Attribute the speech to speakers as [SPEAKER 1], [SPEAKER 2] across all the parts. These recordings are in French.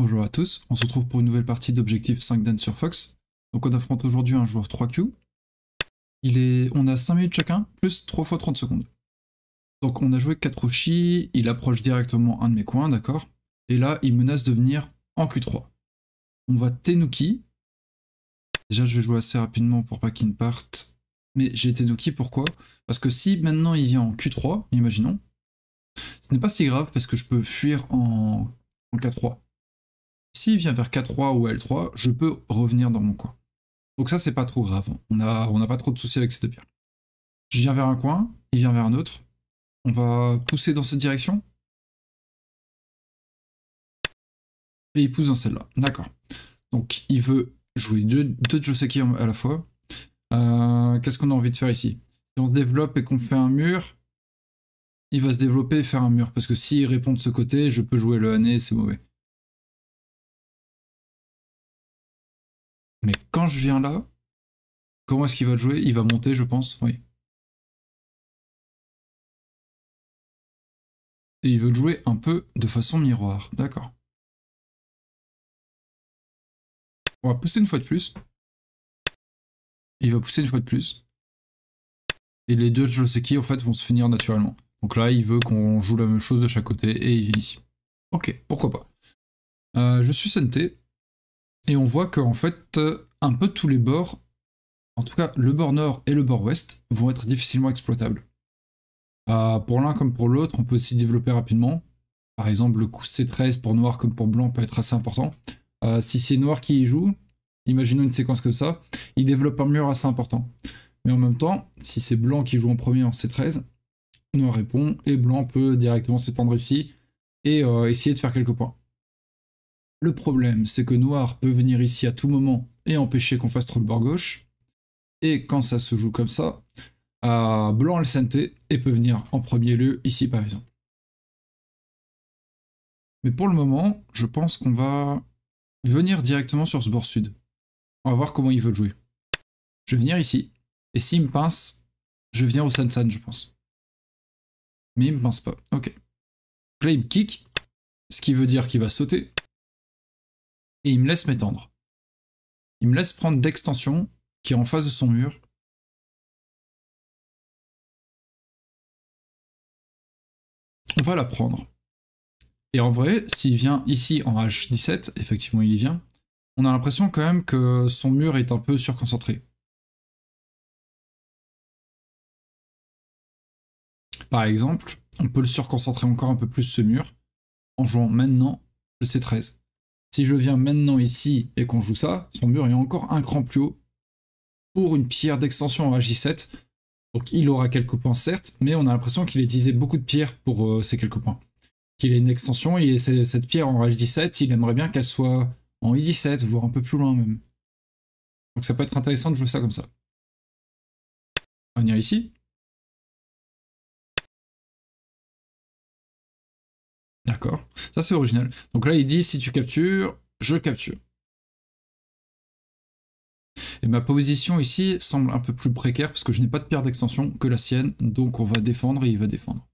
[SPEAKER 1] Bonjour à tous, on se retrouve pour une nouvelle partie d'Objectif 5 Dan sur Fox. Donc on affronte aujourd'hui un joueur 3Q. Il est... On a 5 minutes chacun, plus 3 fois 30 secondes. Donc on a joué Roshi, il approche directement un de mes coins, d'accord Et là, il menace de venir en Q3. On va Tenuki. Déjà, je vais jouer assez rapidement pour pas qu'il ne parte. Mais j'ai Tenuki, pourquoi Parce que si maintenant il vient en Q3, imaginons, ce n'est pas si grave parce que je peux fuir en, en K3. S'il vient vers K3 ou L3, je peux revenir dans mon coin. Donc ça, c'est pas trop grave. On n'a on pas trop de soucis avec ces deux pierres. Je viens vers un coin, il vient vers un autre. On va pousser dans cette direction. Et il pousse dans celle-là. D'accord. Donc il veut jouer deux, deux Joseki à la fois. Euh, qu'est-ce qu'on a envie de faire ici Si on se développe et qu'on fait un mur, il va se développer et faire un mur. Parce que s'il répond de ce côté, je peux jouer le Hané c'est mauvais.
[SPEAKER 2] Mais quand je viens là, comment est-ce qu'il va jouer Il va monter, je pense, oui. Et il veut jouer un peu de façon miroir, d'accord. On va pousser une fois de plus.
[SPEAKER 1] Il va pousser une fois de plus. Et les deux je sais qui en fait vont se finir naturellement. Donc là, il veut qu'on joue la même chose de chaque côté et il vient ici. Ok, pourquoi pas. Euh, je suis santé. Et on voit qu'en fait, euh, un peu tous les bords, en tout cas le bord nord et le bord ouest, vont être difficilement exploitables. Euh, pour l'un comme pour l'autre, on peut s'y développer rapidement. Par exemple, le coup C13 pour noir comme pour blanc peut être assez important. Euh, si c'est noir qui y joue, imaginons une séquence comme ça, il développe un mur assez important. Mais en même temps, si c'est blanc qui joue en premier en C13, noir répond et blanc peut directement s'étendre ici et essayer de faire quelques points. Le problème, c'est que Noir peut venir ici à tout moment et empêcher qu'on fasse trop le bord gauche. Et quand ça se joue comme ça, à Blanc le synthé et peut venir en premier lieu ici par exemple. Mais pour le moment, je pense qu'on va venir directement sur ce bord sud. On va voir comment il veut jouer. Je vais venir ici. Et s'il me pince, je viens au Sansan, je pense. Mais il me pince pas. Ok. me kick, ce qui veut dire qu'il va sauter et il me laisse m'étendre. Il me laisse prendre l'extension qui est en face de son mur. On va la prendre. Et en vrai, s'il vient ici en H17, effectivement il y vient, on a l'impression quand même que son mur est un peu surconcentré.
[SPEAKER 2] Par exemple,
[SPEAKER 1] on peut le surconcentrer encore un peu plus ce mur en jouant maintenant le C13. Si je viens maintenant ici et qu'on joue ça, son mur est encore un cran plus haut pour une pierre d'extension en J7. Donc il aura quelques points certes, mais on a l'impression qu'il utilisait beaucoup de pierres pour euh, ces quelques points. Qu'il ait une extension, et cette pierre en H17, il aimerait bien qu'elle soit en I17, voire un peu plus loin même. Donc ça peut être intéressant de jouer ça comme
[SPEAKER 2] ça. On venir ici. D'accord. Ça, c'est original. Donc là, il dit si tu
[SPEAKER 1] captures, je capture. Et ma position ici semble un peu plus précaire parce que je n'ai pas de paire d'extension que la sienne. Donc on va défendre et il va défendre.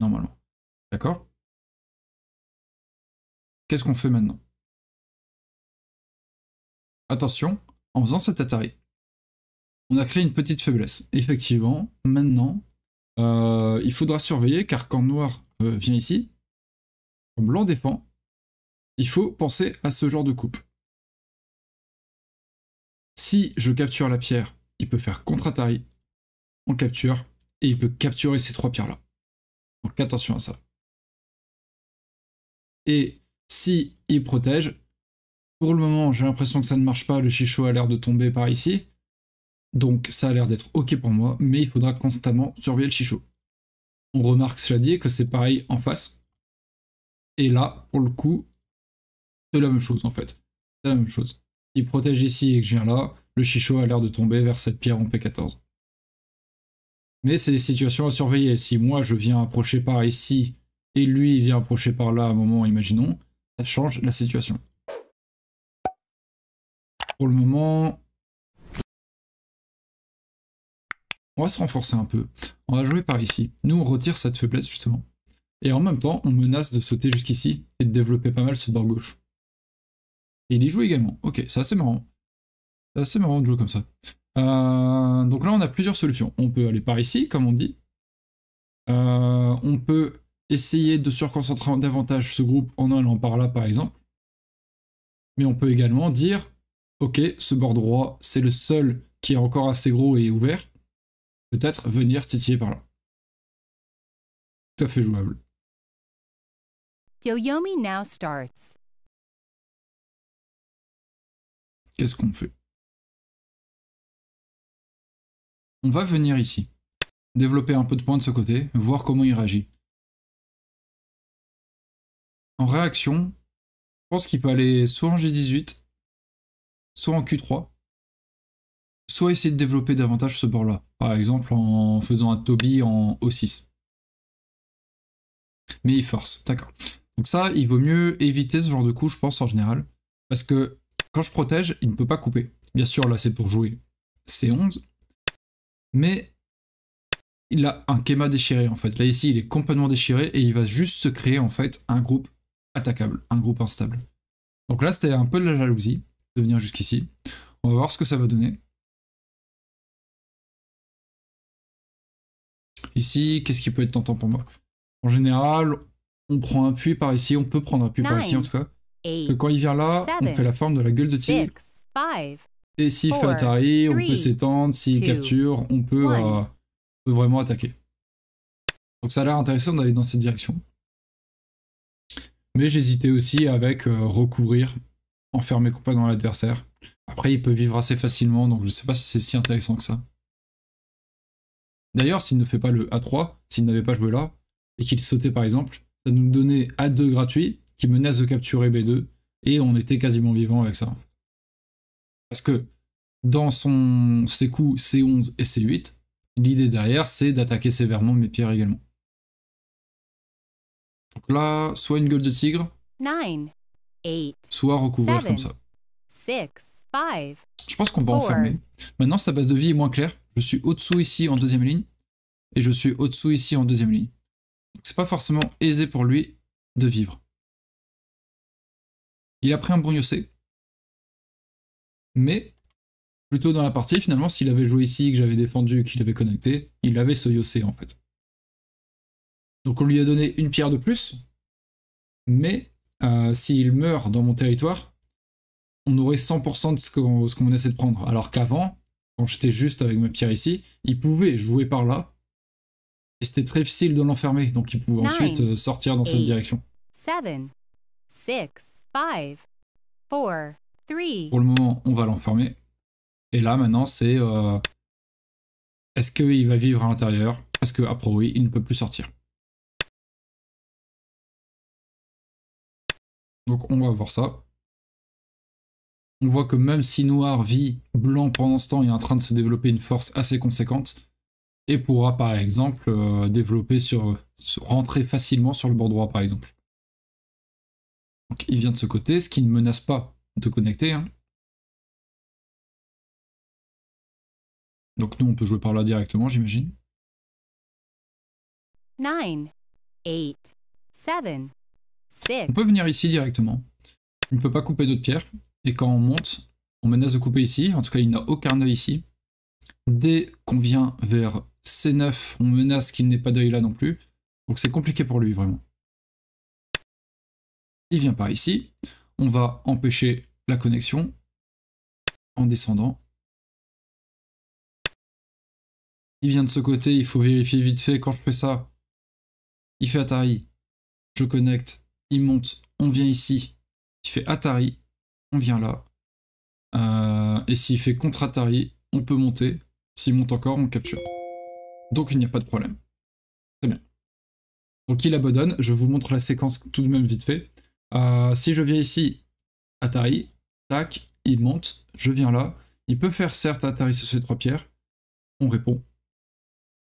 [SPEAKER 2] Normalement. D'accord Qu'est-ce qu'on fait maintenant Attention,
[SPEAKER 1] en faisant cette Atari, on a créé une petite faiblesse. Effectivement, maintenant, euh, il faudra surveiller car quand Noir euh, vient ici, quand Blanc défend, il faut penser à ce genre de coupe.
[SPEAKER 2] Si je capture la pierre, il peut faire contre-atari, on capture, et il peut
[SPEAKER 1] capturer ces trois pierres-là. Donc attention à ça. Et si il protège, pour le moment j'ai l'impression que ça ne marche pas, le chichot a l'air de tomber par ici, donc ça a l'air d'être ok pour moi, mais il faudra constamment surveiller le chichot. On remarque cela dit que c'est pareil en face. Et là, pour le coup, c'est la même chose en fait. C'est la même chose. Il protège ici et que je viens là, le chichot a l'air de tomber vers cette pierre en P14. Mais c'est des situations à surveiller. Si moi je viens approcher par ici et lui il vient approcher par là à un moment, imaginons, ça change la situation. Pour le moment, On va se renforcer un peu. On va jouer par ici. Nous, on retire cette faiblesse, justement. Et en même temps, on menace de sauter jusqu'ici et de développer pas mal ce bord gauche. Et il y joue également. Ok, c'est assez marrant. C'est assez marrant de jouer comme ça. Euh, donc là, on a plusieurs solutions. On peut aller par ici, comme on dit. Euh, on peut essayer de surconcentrer davantage ce groupe en allant par là, par exemple. Mais on peut également dire, ok, ce bord droit, c'est le seul qui est encore assez gros et ouvert peut-être venir titiller par là.
[SPEAKER 2] Tout à fait jouable. Yoyomi now starts. Qu'est-ce qu'on fait On va venir ici, développer un peu de points de ce côté, voir comment il réagit. En
[SPEAKER 1] réaction, je pense qu'il peut aller soit en G18, soit en Q3, soit essayer de développer davantage ce bord-là par exemple en faisant un Toby en O6. Mais il force, d'accord. Donc ça, il vaut mieux éviter ce genre de coup, je pense, en général. Parce que quand je protège, il ne peut pas couper. Bien sûr, là, c'est pour jouer C11. Mais il a un kéma déchiré, en fait. Là, ici, il est complètement déchiré et il va juste se créer, en fait, un groupe attaquable, un groupe instable. Donc là, c'était un peu de la jalousie de venir jusqu'ici. On va voir
[SPEAKER 2] ce que ça va donner.
[SPEAKER 1] ici. Qu'est-ce qui peut être tentant pour moi En général, on prend un puits par ici. On peut prendre un puits par ici en tout cas. Parce que quand il vient là, on fait la forme de la gueule de tigre. Et s'il fait Atari, on peut s'étendre. S'il capture, euh, on peut, vraiment attaquer. Donc ça a l'air intéressant d'aller dans cette direction. Mais j'hésitais aussi avec euh, recourir, recouvrir, enfermer complètement l'adversaire. Après, il peut vivre assez facilement, donc je ne sais pas si c'est si intéressant que ça. D'ailleurs, s'il ne fait pas le A3, s'il n'avait pas joué là, et qu'il sautait par exemple, ça nous donnait A2 gratuit, qui menace de capturer B2, et on était quasiment vivant avec ça. Parce que dans son, ses coups C11 et C8, l'idée derrière, c'est d'attaquer sévèrement mes pierres également. Donc là, soit une gueule de tigre, soit recouvrir comme ça.
[SPEAKER 3] Je
[SPEAKER 1] pense qu'on va enfermer. Maintenant, sa base de vie est moins claire. Je suis au-dessous ici en deuxième ligne. Et je suis au-dessous ici en deuxième ligne. C'est pas forcément aisé pour lui de vivre. Il a pris un bon Yossé. Mais, plutôt dans la partie, finalement, s'il avait joué ici, que j'avais défendu, qu'il avait connecté, il avait ce Yossé en fait. Donc on lui a donné une pierre de plus. Mais, euh, s'il meurt dans mon territoire, on aurait 100% de ce qu'on essaie de prendre. Alors qu'avant, quand j'étais juste avec ma pierre ici, il pouvait jouer par là. Et c'était très difficile de l'enfermer, donc il pouvait ensuite euh, sortir dans cette direction.
[SPEAKER 3] Pour le
[SPEAKER 1] moment, on va l'enfermer. Et là, maintenant, c'est... Euh, est-ce qu'il va vivre à l'intérieur Parce que,
[SPEAKER 2] après oui, il ne peut plus sortir.
[SPEAKER 1] Donc, on va voir ça on voit que même si Noir vit Blanc pendant ce temps, il est en train de se développer une force assez conséquente et pourra par exemple euh, développer sur, rentrer facilement sur le bord droit par exemple. Donc il vient de ce côté, ce qui ne menace pas de connecter. Hein.
[SPEAKER 2] Donc nous on peut jouer par là directement j'imagine.
[SPEAKER 3] 9, On peut
[SPEAKER 1] venir ici directement. On ne peut pas couper d'autres pierres. Et quand on monte, on menace de couper ici. En tout cas, il n'a aucun œil ici. Dès qu'on vient vers C9, on menace qu'il n'ait pas d'œil là non plus. Donc c'est compliqué pour lui, vraiment. Il vient par ici. On va empêcher la connexion en descendant. Il vient de ce côté, il faut vérifier vite fait. Quand je fais ça, il fait Atari. Je connecte, il monte, on vient ici. Il fait Atari, on vient là. Euh, et s'il fait contre Atari, on peut monter. S'il monte encore, on capture. Donc il n'y a pas de problème. Très bien. Donc il abandonne. Je vous montre la séquence tout de même vite fait. Euh, si je viens ici, Atari, tac, il monte. Je viens là. Il peut faire certes Atari sur ces trois pierres. On répond.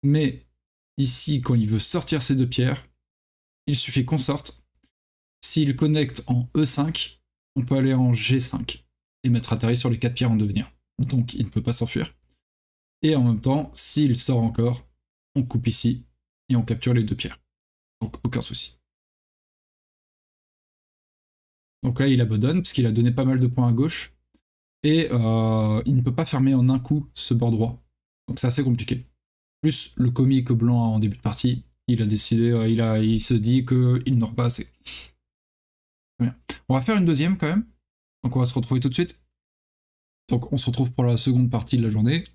[SPEAKER 1] Mais ici, quand il veut sortir ces deux pierres, il suffit qu'on sorte. S'il connecte en E5, on peut aller en G5 et mettre atterri sur les 4 pierres en devenir. Donc il ne peut pas s'enfuir. Et en même temps, s'il sort encore, on coupe ici
[SPEAKER 2] et on capture les deux pierres. Donc aucun souci.
[SPEAKER 1] Donc là, il abandonne parce qu'il a donné pas mal de points à gauche. Et euh, il ne peut pas fermer en un coup ce bord droit. Donc c'est assez compliqué. Plus le comique blanc en début de partie, il a décidé, euh, il, il se dit qu'il n'aura pas assez. On va faire une deuxième quand même. Donc on va se retrouver tout de suite. Donc on se retrouve pour la seconde partie de la journée.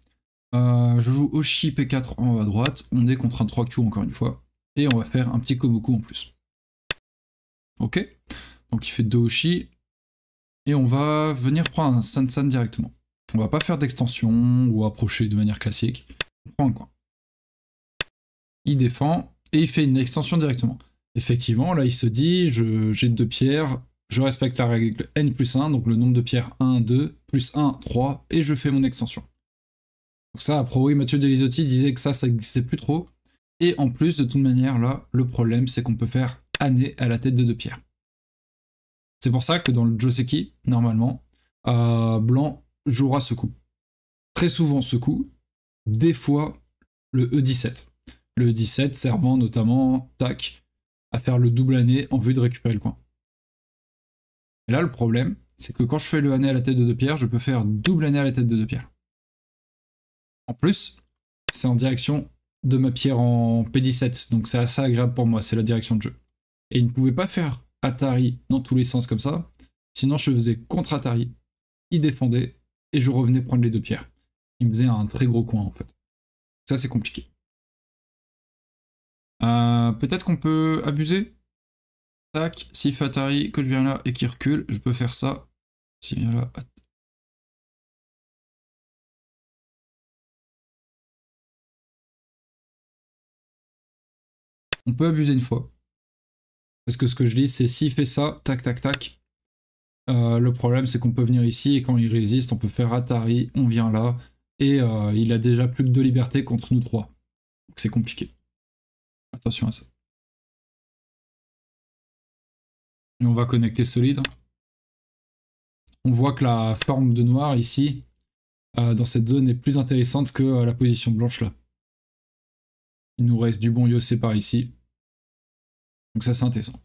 [SPEAKER 1] Euh, je joue Oshi P4 en haut à droite. On est contre un 3Q encore une fois. Et on va faire un petit Komoku en plus. Ok. Donc il fait 2 Oshi. Et on va venir prendre un Sansan directement. On va pas faire d'extension ou approcher de manière classique. On prend un coin. Il défend et il fait une extension directement effectivement, là, il se dit, j'ai deux pierres, je respecte la règle n plus 1, donc le nombre de pierres 1, 2, plus 1, 3, et je fais mon extension. Donc ça, a oui, Mathieu Delisotti disait que ça, ça n'existait plus trop. Et en plus, de toute manière, là, le problème, c'est qu'on peut faire année à la tête de deux pierres. C'est pour ça que dans le Joseki, normalement, euh, Blanc jouera ce coup. Très souvent ce coup, des fois le E17. Le E17 servant notamment, tac, à faire le double année en vue de récupérer le coin. Et là, le problème, c'est que quand je fais le année à la tête de deux pierres, je peux faire double année à la tête de deux pierres. En plus, c'est en direction de ma pierre en P17, donc c'est assez agréable pour moi, c'est la direction de jeu. Et il ne pouvait pas faire Atari dans tous les sens comme ça, sinon je faisais contre Atari, il défendait, et je revenais prendre les deux pierres. Il me faisait un très gros coin en fait. Ça c'est compliqué.
[SPEAKER 2] Euh, euh, peut-être qu'on peut abuser. Tac, si Fatari, que je viens là et qu'il recule, je peux faire ça. S'il vient là,
[SPEAKER 1] on peut abuser une fois. Parce que ce que je dis, c'est s'il fait ça, tac, tac, tac. Euh, le problème, c'est qu'on peut venir ici et quand il résiste, on peut faire Atari, on vient là. Et euh, il a déjà plus que deux libertés contre nous trois. Donc c'est compliqué.
[SPEAKER 2] Attention à ça. Et on va connecter
[SPEAKER 1] solide. On voit que la forme de noir ici, euh, dans cette zone, est plus intéressante que euh, la position blanche là. Il nous reste du bon Yossé par ici. Donc ça c'est intéressant.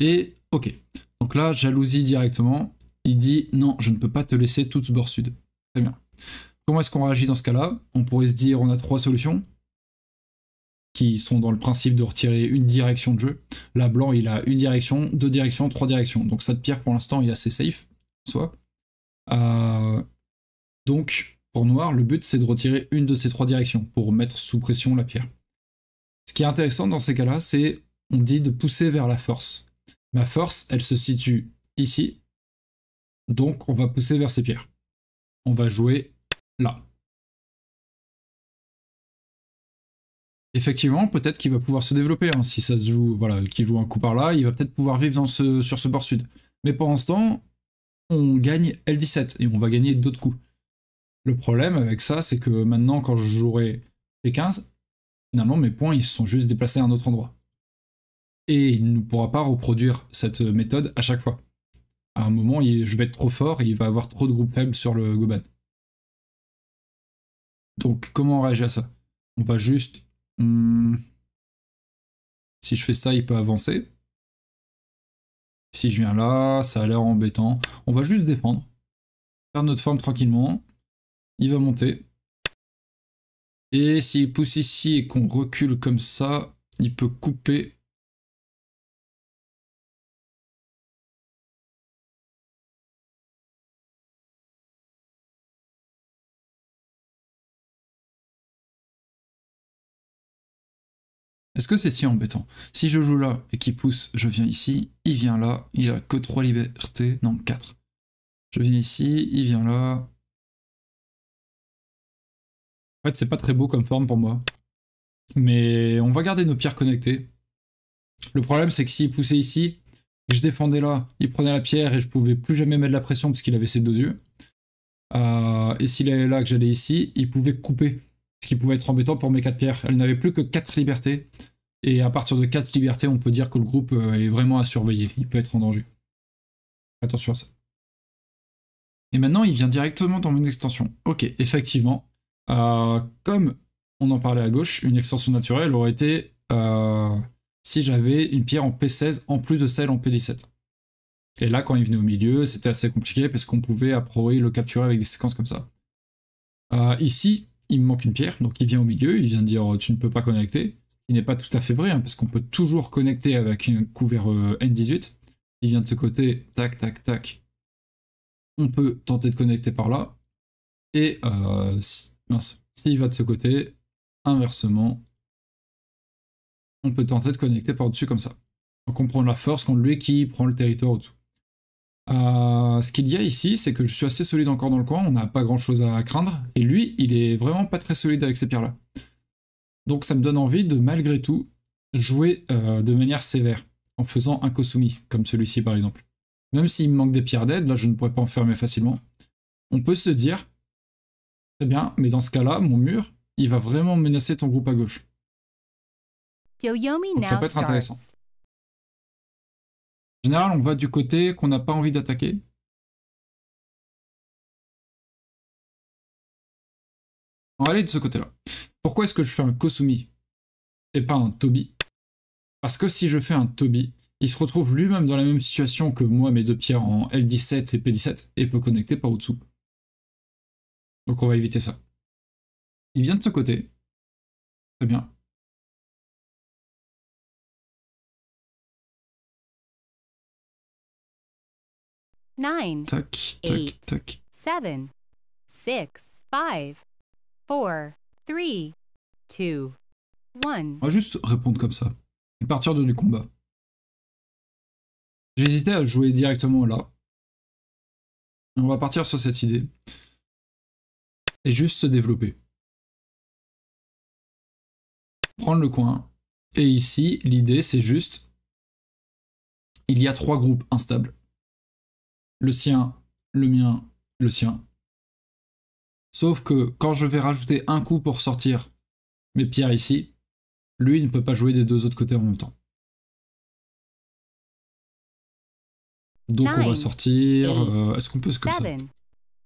[SPEAKER 1] Et ok. Donc là, jalousie directement. Il dit non, je ne peux pas te laisser tout ce bord sud. Très bien. Comment est-ce qu'on réagit dans ce cas-là On pourrait se dire on a trois solutions qui sont dans le principe de retirer une direction de jeu. Là, blanc, il a une direction, deux directions, trois directions. Donc cette pierre pour l'instant est assez safe, soit. Euh, donc pour noir, le but c'est de retirer une de ces trois directions pour mettre sous pression la pierre. Ce qui est intéressant dans ces cas-là, c'est on dit de pousser vers la force. Ma force, elle se situe ici. Donc on va pousser vers ces pierres. On va jouer là. effectivement, peut-être qu'il va pouvoir se développer. Hein. si ça se joue, voilà, qu'il joue un coup par là, il va peut-être pouvoir vivre sur ce bord sud. Mais pour l'instant, on gagne L17 et on va gagner d'autres coups. Le problème avec ça, c'est que maintenant, quand je jouerai P15, finalement, mes points, ils se sont juste déplacés à un autre endroit. Et il ne pourra pas reproduire cette méthode à chaque fois. À un moment, je vais être trop fort et il va avoir trop de groupes faibles sur le Goban. Donc, comment on réagit à ça On va juste Hmm. Si je fais ça, il peut avancer. Si je viens là, ça a l'air embêtant. On va juste défendre. Faire notre forme tranquillement. Il va monter. Et s'il pousse ici et qu'on recule comme
[SPEAKER 2] ça, il peut couper
[SPEAKER 1] Est-ce que c'est si embêtant Si je joue là et qu'il pousse, je viens ici, il vient là, il a que 3 libertés, non 4. Je viens ici, il vient là. En fait, c'est pas très beau comme forme pour moi. Mais on va garder nos pierres connectées. Le problème, c'est que s'il poussait ici, je défendais là, il prenait la pierre et je pouvais plus jamais mettre de la pression parce qu'il avait ses deux yeux. Euh, et s'il allait là, que j'allais ici, il pouvait couper. Ce qui pouvait être embêtant pour mes 4 pierres. Elle n'avait plus que 4 libertés. Et à partir de 4 libertés, on peut dire que le groupe euh, est vraiment à surveiller. Il peut être en danger. Attention à ça. Et maintenant, il vient directement dans une extension. Ok, effectivement. Euh, comme on en parlait à gauche, une extension naturelle aurait été euh, si j'avais une pierre en P16 en plus de celle en P17. Et là, quand il venait au milieu, c'était assez compliqué parce qu'on pouvait a priori le capturer avec des séquences comme ça. ici, il manque une pierre, donc il vient au milieu, il vient dire euh, tu ne peux pas connecter, ce qui n'est pas tout à fait vrai, hein, parce qu'on peut toujours connecter avec un couvert euh, N18, il vient de ce côté, tac, tac, tac, on peut tenter de connecter par là, et euh, s'il va de ce côté, inversement, on peut tenter de connecter par-dessus comme ça. Donc on prend la force contre lui qui prend le territoire au-dessous. Euh, ce qu'il y a ici, c'est que je suis assez solide encore dans le coin, on n'a pas grand chose à craindre, et lui, il est vraiment pas très solide avec ces pierres-là. Donc ça me donne envie de, malgré tout, jouer euh, de manière sévère, en faisant un Kosumi, comme celui-ci par exemple. Même s'il me manque des pierres d'aide, là je ne pourrais pas enfermer facilement. On peut se dire, très bien, mais dans ce cas-là, mon mur, il va vraiment menacer ton groupe à gauche.
[SPEAKER 3] ça peut être intéressant
[SPEAKER 1] général, on va du
[SPEAKER 2] côté qu'on n'a pas envie d'attaquer.
[SPEAKER 1] On va aller de ce côté-là. Pourquoi est-ce que je fais un Kosumi et pas un Toby Parce que si je fais un Toby, il se retrouve lui-même dans la même situation que moi, mes deux pierres en L17 et P17, et peut connecter par au-dessous.
[SPEAKER 2] Donc on va éviter ça. Il vient de ce côté. Très bien. 9, 7,
[SPEAKER 3] 6, 5, 4, 3, 2, 1. On va
[SPEAKER 2] juste répondre comme ça. Partir de du combat. J'hésitais à jouer directement là. On va partir sur cette idée. Et juste se développer. Prendre le coin. Et ici, l'idée, c'est juste. Il y a trois groupes instables
[SPEAKER 1] le sien, le mien, le sien. Sauf que quand je vais rajouter un coup pour sortir mes pierres ici, lui il
[SPEAKER 2] ne peut pas jouer des deux autres côtés en même temps.
[SPEAKER 1] Donc on va sortir. Euh, est-ce qu'on peut se comme ça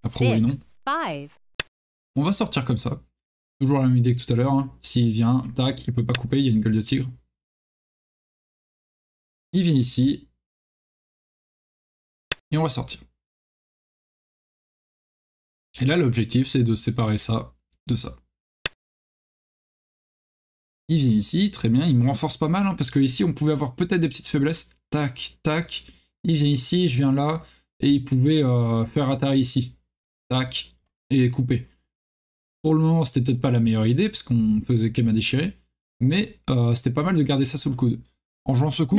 [SPEAKER 1] Après oui, non. On va sortir comme ça. Toujours la même idée que tout à l'heure. Hein. S'il vient, tac, il peut pas couper, il y a une
[SPEAKER 2] gueule de tigre. Il vient ici, et on va sortir. Et là, l'objectif, c'est
[SPEAKER 1] de séparer ça de ça. Il vient ici, très bien, il me renforce pas mal, hein, parce que ici, on pouvait avoir peut-être des petites faiblesses. Tac, tac, il vient ici, je viens là, et il pouvait euh, faire attaquer ici. Tac, et couper. Pour le moment, c'était peut-être pas la meilleure idée, parce qu'on faisait qu'elle m'a déchiré, mais euh, c'était pas mal de garder ça sous le coude. En jouant ce coup,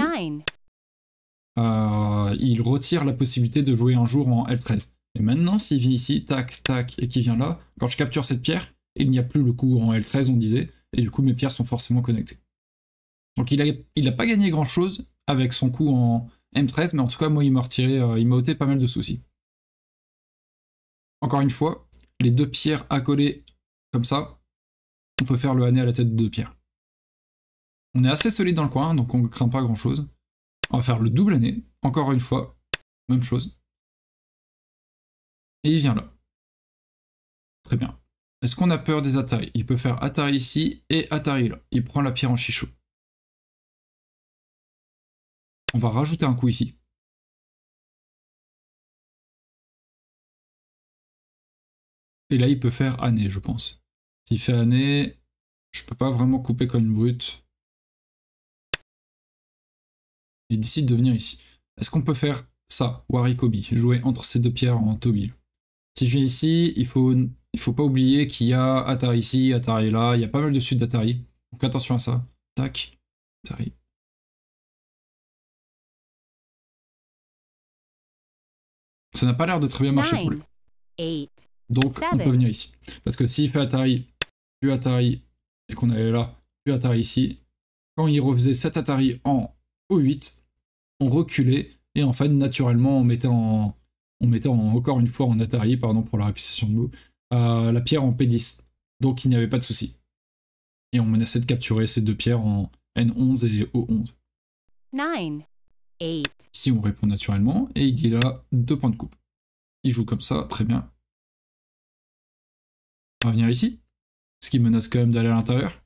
[SPEAKER 1] euh, il retire la possibilité de jouer un jour en L13. Et maintenant, s'il vient ici, tac, tac, et qu'il vient là, quand je capture cette pierre, il n'y a plus le coup en L13, on disait, et du coup, mes pierres sont forcément connectées. Donc il n'a pas gagné grand-chose avec son coup en M13, mais en tout cas, moi, il m'a retiré, euh, il m'a ôté pas mal de soucis. Encore une fois, les deux pierres accolées comme ça, on peut faire le hané à la tête de deux pierres. On est assez solide dans le coin, donc on ne craint pas grand-chose. On va faire le double année, encore une fois, même chose. Et il vient là. Très bien. Est-ce qu'on a peur des Atari Il peut faire Atari ici et Atari là. Il prend la pierre en chichou. On va rajouter un coup ici.
[SPEAKER 2] Et là, il peut faire année, je pense. S'il fait année, je peux pas vraiment couper comme une brute.
[SPEAKER 1] Il décide de venir ici. Est-ce qu'on peut faire ça, Warikobi. jouer entre ces deux pierres en Tobil Si je viens ici, il faut, il faut pas oublier qu'il y a Atari ici, Atari là, il y a pas mal de sud d'Atari. Donc attention à ça.
[SPEAKER 2] Tac, Atari.
[SPEAKER 1] Ça n'a pas l'air de très bien marcher pour lui. Donc on peut venir ici. Parce que s'il fait Atari, puis Atari, et qu'on allait là, puis Atari ici, quand il refaisait cet Atari en O8, on reculait, et en fait, naturellement, on mettait, en, on mettait encore une fois en Atari, pardon pour la répétition de mots, euh, la pierre en P10. Donc il n'y avait pas de souci. Et on menaçait de capturer ces deux pierres en N11 et O11. 9. Si on répond naturellement, et il a là deux points de coupe. Il joue comme ça, très bien.
[SPEAKER 2] On va venir ici. Ce qui menace quand même d'aller à l'intérieur.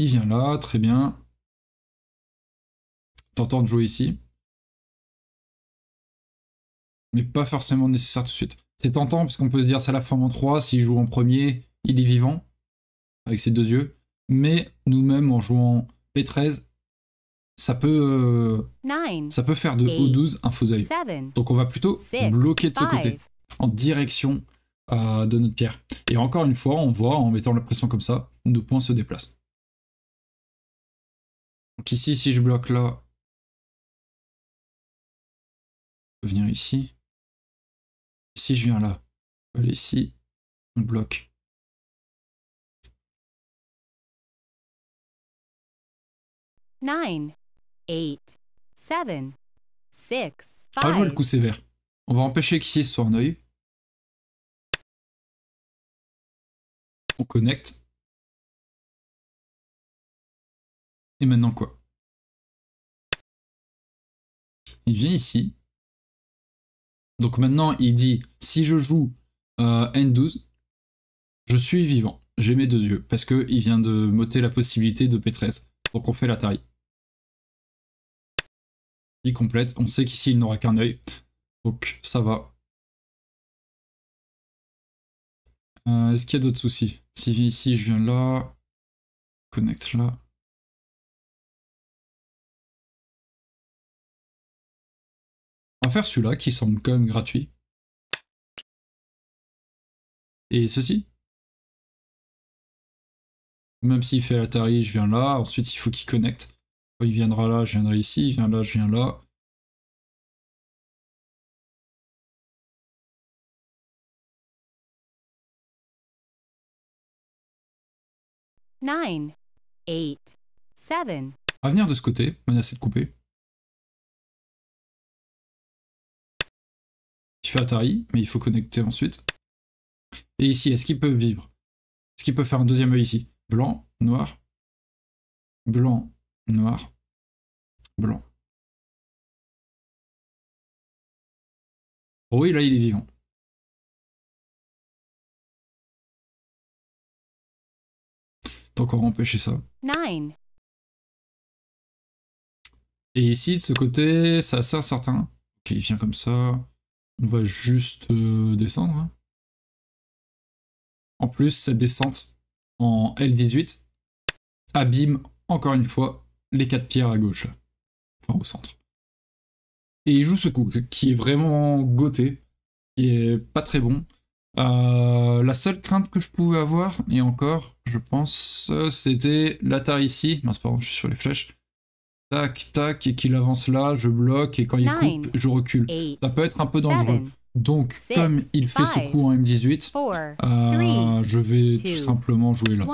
[SPEAKER 2] Il vient là, très bien.
[SPEAKER 1] T'entends de jouer ici. Mais pas forcément nécessaire tout de suite. C'est tentant parce qu'on peut se dire ça la forme en 3, s'il joue en premier, il est vivant, avec ses deux yeux. Mais nous-mêmes, en jouant P13, ça peut, ça peut faire de O12 un faux œil. Donc on va plutôt bloquer de ce côté, en direction euh, de notre pierre. Et encore une fois, on voit en mettant la pression comme ça, nos points se déplacent. Donc ici, si
[SPEAKER 2] je bloque là, on peut venir ici. Si je viens là, on ici, on bloque.
[SPEAKER 3] 9 eight, seven, six, five. Ah, le coup sévère.
[SPEAKER 2] On va empêcher qu'ici soit un œil. On connecte. Et maintenant quoi Il vient ici. Donc
[SPEAKER 1] maintenant, il dit, si je joue euh, N12, je suis vivant. J'ai mes deux yeux. Parce qu'il vient de m'ôter la possibilité de P13. Donc on fait la taille. Il complète. On sait qu'ici, il n'aura qu'un œil. Donc ça va.
[SPEAKER 2] Euh, est-ce qu'il y a d'autres soucis S'il vient ici, je viens là. Connecte là. On faire celui-là qui semble quand même gratuit. Et ceci. Même s'il fait l'Atari, je viens là. Ensuite, il faut qu'il connecte. Oh, il viendra là, je viendrai ici. Il vient là, je viens là. Nine, eight, seven. À venir de ce côté, menacer de couper.
[SPEAKER 1] Tu Atari, mais il faut connecter ensuite. Et ici, est-ce qu'il peut vivre Est-ce qu'il peut faire un deuxième œil ici Blanc, noir, blanc, noir,
[SPEAKER 2] blanc. Oh oui, là, il est vivant.
[SPEAKER 1] Donc on va empêcher ça. Nine. Et ici, de ce côté, c'est assez incertain. Ok, il vient comme ça. On va juste euh, descendre. Hein. En plus, cette descente en L18 abîme encore une fois les quatre pierres à gauche, enfin au centre. Et il joue ce coup, qui est vraiment goté, qui est pas très bon. Euh, la seule crainte que je pouvais avoir, et encore, je pense, euh, c'était l'atar ici. Mince, je suis sur les flèches tac, tac, et qu'il avance là, je bloque, et quand il coupe, je recule. Ça peut être un peu dangereux. Donc, comme il fait ce coup en M18, euh, je vais tout simplement jouer là.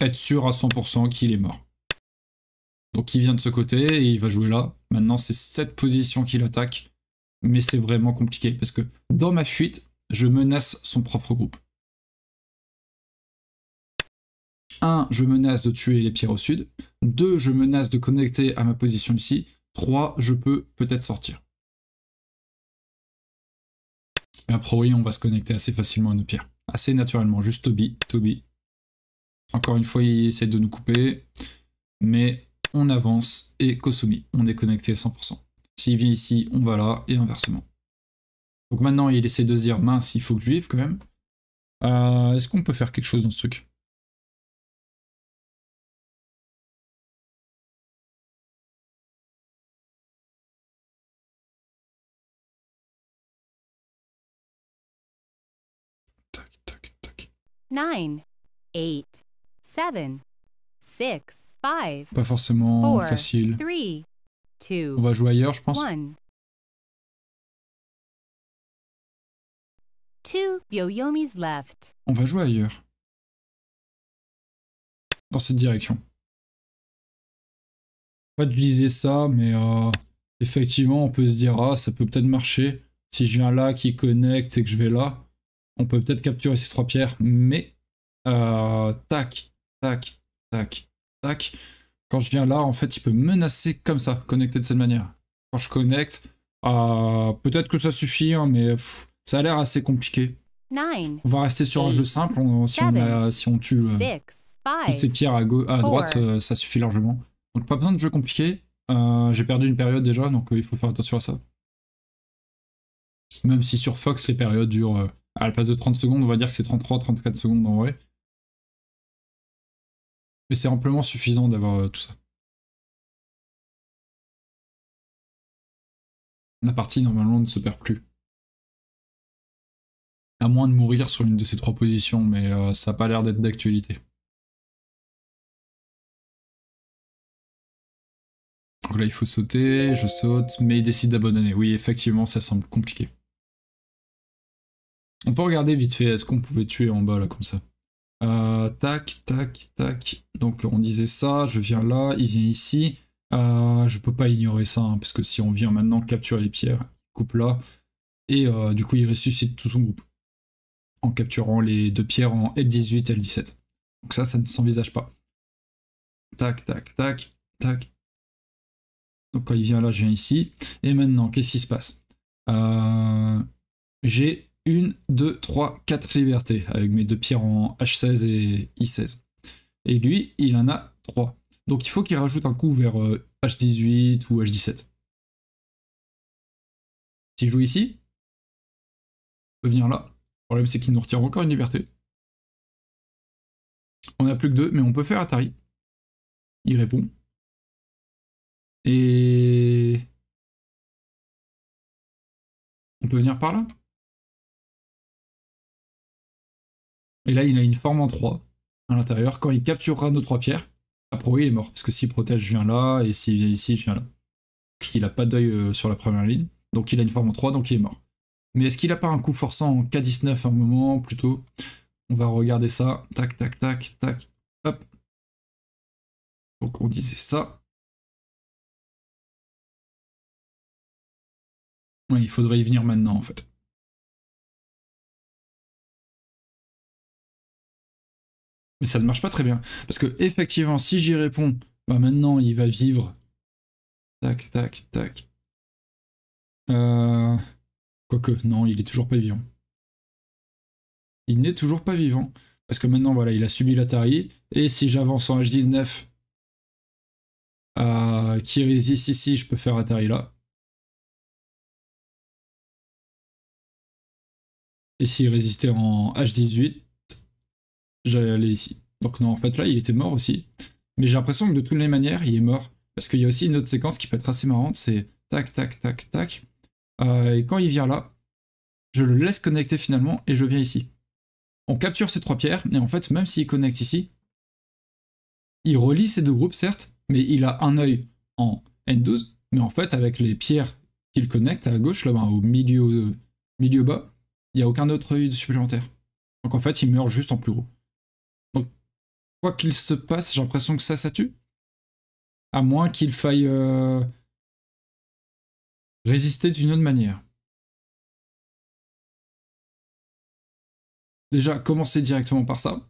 [SPEAKER 1] Être sûr à 100% qu'il est mort. Donc il vient de ce côté et il va jouer là. Maintenant, c'est cette position qu'il attaque. Mais c'est vraiment compliqué parce que dans ma fuite, je menace son propre groupe. 1. Je menace de tuer les pierres au sud. 2. Je menace de connecter à ma position ici. 3. Je peux peut-être sortir. Et a on va se connecter assez facilement à nos pierres. Assez naturellement. Juste Toby. Toby. Encore une fois, il essaie de nous couper. Mais on avance. Et Kosumi, on est connecté à 100%. S'il vient ici, on va là. Et inversement. Donc maintenant, il essaie de se dire, mince, il faut que je vive quand même. Euh, est-ce qu'on peut faire quelque chose dans ce truc
[SPEAKER 3] 9, 8, 7, 6, 5, pas
[SPEAKER 1] forcément facile. On va jouer ailleurs, je pense.
[SPEAKER 2] Left. On va jouer ailleurs. Dans cette direction.
[SPEAKER 1] Pas liser ça, mais euh, effectivement, on peut se dire, ah, ça peut peut-être marcher. Si je viens là, qu'il connecte et que je vais là. On peut peut-être capturer ces trois pierres, mais euh, tac, tac, tac, tac. Quand je viens là, en fait, il peut menacer comme ça, connecter de cette manière. Quand je connecte, euh, peut-être que ça suffit, hein, mais ça a l'air assez compliqué. on va rester sur un jeu simple. si, on tue euh, toutes ces pierres à, droite, ça suffit largement. Donc pas besoin de jeu compliqué. J'ai perdu une période déjà, donc il faut faire attention à ça. Même si sur Fox, les périodes durent à la place de 30 secondes, on va
[SPEAKER 2] dire que c'est 33-34 secondes en vrai. Mais c'est amplement suffisant d'avoir euh, tout ça. La partie normalement ne se perd plus. À moins de mourir sur une de ces trois positions, mais euh, ça n'a pas l'air d'être d'actualité. Donc là il faut sauter, je saute, mais il décide d'abandonner.
[SPEAKER 1] Oui effectivement ça semble compliqué. On peut regarder vite fait, est-ce qu'on pouvait tuer en bas là comme ça euh, Tac, tac, tac. Donc on disait ça, je viens là, il vient ici. Euh, je peux pas ignorer ça, hein, parce que si on vient maintenant capturer les pierres, il coupe là. Et euh, du coup il ressuscite tout son groupe. En capturant les deux pierres en L18 et L17. Donc ça, ça ne s'envisage pas. Tac, tac, tac, tac. Donc quand il vient là, je viens ici. Et maintenant, qu'est-ce qui se passe euh, J'ai 1, 2, 3, 4 libertés avec mes deux pierres en H16 et I16. Et lui, il en a 3. Donc il faut qu'il rajoute un coup vers H18 euh, ou H17.
[SPEAKER 2] S'il joue ici, il peut venir là. Le problème, c'est qu'il nous retire encore une liberté. On n'a plus que deux, mais on peut faire Atari. Il répond. Et... On peut venir par là
[SPEAKER 1] Et là, il a une forme en 3 à l'intérieur. Quand il capturera nos trois pierres, après, il est mort. Parce que s'il protège, je viens là. Et s'il vient ici, je viens là. Donc, il n'a pas d'œil euh, sur la première ligne. Donc il a une forme en 3, donc il est mort. Mais est-ce qu'il n'a pas un coup forçant en K19 à un moment plutôt On va regarder ça. Tac, tac, tac, tac.
[SPEAKER 2] Hop. Donc on disait ça. Ouais, il faudrait y venir maintenant en fait. Mais ça ne marche pas très bien. Parce que, effectivement, si j'y réponds, bah maintenant, il va vivre. Tac, tac, tac.
[SPEAKER 1] Euh, quoique, non, il est toujours pas vivant. Il n'est toujours pas vivant. Parce que maintenant, voilà, il a subi l'Atari. Et si j'avance en H19, qui résiste ici, je peux faire Atari là.
[SPEAKER 2] Et s'il résistait en
[SPEAKER 1] H18, j'allais aller ici. Donc non, en fait là, il était mort aussi. Mais j'ai l'impression que de toutes les manières, il est mort. Parce qu'il y a aussi une autre séquence qui peut être assez marrante, c'est tac, tac, tac, tac. Euh, et quand il vient là, je le laisse connecter finalement et je viens ici. On capture ces trois pierres, et en fait, même s'il connecte ici, il relie ces deux groupes, certes, mais il a un œil en N12, mais en fait, avec les pierres qu'il connecte à gauche, là-bas, au milieu, euh, milieu bas, il n'y a aucun autre œil supplémentaire. Donc en fait, il meurt juste en plus gros quoi qu'il se passe, j'ai l'impression que ça, ça tue. À moins qu'il faille euh, résister
[SPEAKER 2] d'une autre manière. Déjà, commencer directement par ça.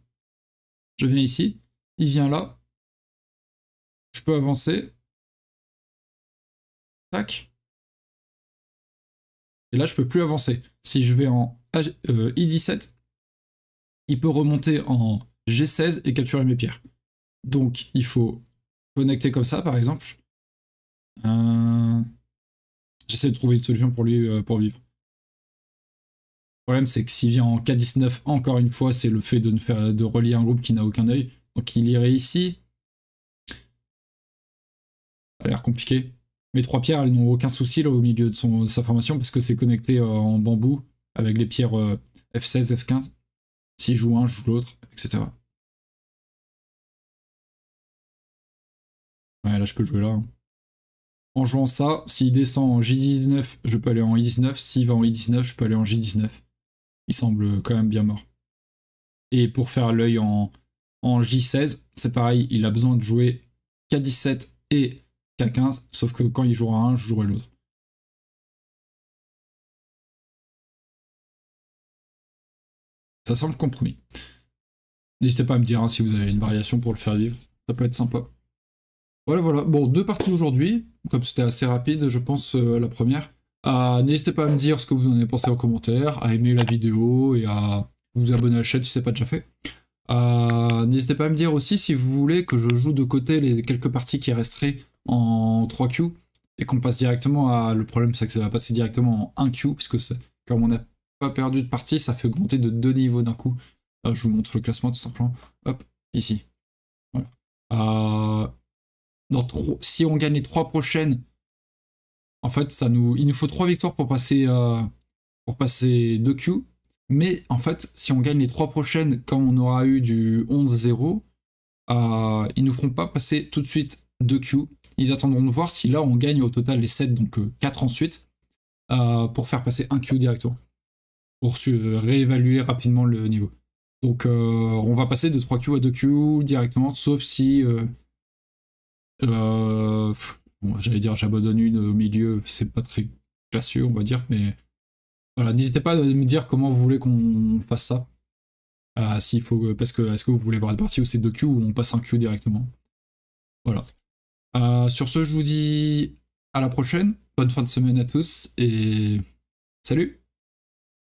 [SPEAKER 2] Je viens ici, il vient là. Je peux avancer. Tac.
[SPEAKER 1] Et là, je peux plus avancer. Si je vais en euh, I17, il peut remonter en G16 et capturer mes pierres. Donc il faut connecter comme ça par exemple. Euh, j'essaie de trouver une solution pour lui euh, pour vivre. Le problème c'est que s'il vient en K19, encore une fois, c'est le fait de, ne faire, de relier un groupe qui n'a aucun œil. Donc il irait ici. Ça a l'air compliqué. Mes trois pierres, elles n'ont aucun souci au milieu de, sa formation parce que c'est connecté euh, en bambou avec les pierres F16, F15. s'il joue un, je joue l'autre, etc. Ouais, là, je peux jouer là. Hein. En jouant ça, s'il descend en J19, je peux aller en I19. S'il va en I19, je peux aller en J19. Il semble quand même bien mort. Et pour faire l'œil en, en J16, c'est pareil, il a besoin de jouer K17 et K15, sauf que quand il jouera un, je jouerai l'autre. Ça semble compromis. N'hésitez pas à me dire hein, si vous avez une variation pour le faire vivre, ça peut être sympa. Voilà, voilà. Bon, deux parties aujourd'hui. Comme c'était assez rapide, je pense, euh, la première. Ah, n'hésitez pas à me dire ce que vous en avez pensé en commentaire, à aimer la vidéo et à vous abonner à la chaîne si ce n'est pas déjà fait. Ah, n'hésitez pas à me dire aussi si vous voulez que je joue de côté les quelques parties qui resteraient en 3Q et qu'on passe directement à... Le problème, c'est que ça va passer directement en 1Q, puisque comme on n'a pas perdu de partie, ça fait augmenter de deux niveaux d'un coup. Ah, je vous montre le classement tout simplement. Hop, ici. Voilà. Donc si on gagne les trois prochaines, en fait, ça nous, il nous faut trois victoires pour passer, euh, pour passer 2 Q. Mais en fait, si on gagne les trois prochaines, quand on aura eu du 11-0, Ils euh, ils nous feront pas passer tout de suite 2 Q. Ils attendront de voir si là on gagne au total les 7, donc 4 euh, ensuite, pour faire passer un Q directement. Pour réévaluer rapidement le niveau. Donc on va passer de 3Q à 2Q directement, sauf si euh, j'allais dire, j'abandonne une au milieu, c'est pas très classieux, on va dire, mais voilà, n'hésitez pas à me dire comment vous voulez qu'on fasse ça. Euh, s'il faut, euh, parce que est-ce que vous voulez voir une partie où c'est deux Q ou on passe un Q directement Voilà. sur ce, je vous dis à la prochaine, bonne fin de semaine à tous
[SPEAKER 2] et salut